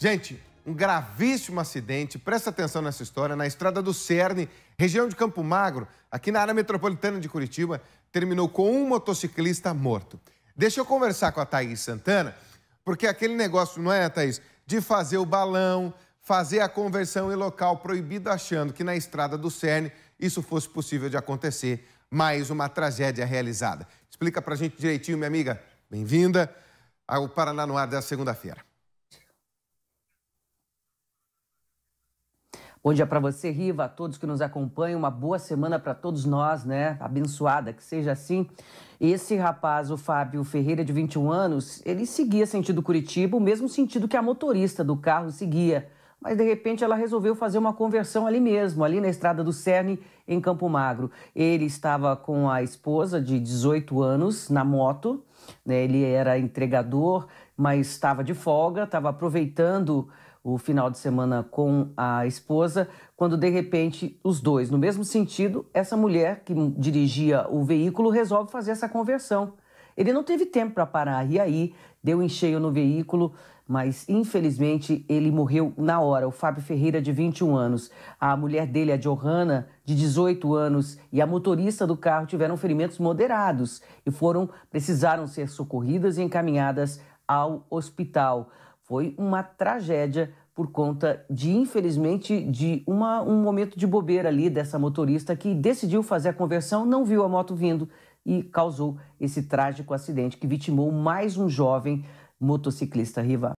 Gente, um gravíssimo acidente, presta atenção nessa história, na estrada do Cerne, região de Campo Magro, aqui na área metropolitana de Curitiba, terminou com um motociclista morto. Deixa eu conversar com a Thaís Santana, porque aquele negócio, não é, Thaís, de fazer o balão, fazer a conversão em local proibido, achando que na estrada do Cerne isso fosse possível de acontecer, mais uma tragédia realizada. Explica pra gente direitinho, minha amiga. Bem-vinda ao Paraná no Ar segunda-feira. Bom dia para você, Riva, a todos que nos acompanham. Uma boa semana para todos nós, né? Abençoada, que seja assim. Esse rapaz, o Fábio Ferreira, de 21 anos, ele seguia sentido Curitiba, o mesmo sentido que a motorista do carro seguia. Mas de repente ela resolveu fazer uma conversão ali mesmo, ali na estrada do Cerne, em Campo Magro. Ele estava com a esposa de 18 anos na moto, né? ele era entregador, mas estava de folga, estava aproveitando o final de semana com a esposa, quando de repente os dois, no mesmo sentido, essa mulher que dirigia o veículo resolve fazer essa conversão. Ele não teve tempo para parar e aí deu cheio no veículo, mas infelizmente ele morreu na hora. O Fábio Ferreira, de 21 anos, a mulher dele, a Johanna, de 18 anos, e a motorista do carro tiveram ferimentos moderados e foram precisaram ser socorridas e encaminhadas ao hospital. Foi uma tragédia por conta de, infelizmente, de uma, um momento de bobeira ali dessa motorista que decidiu fazer a conversão, não viu a moto vindo e causou esse trágico acidente que vitimou mais um jovem motociclista rival.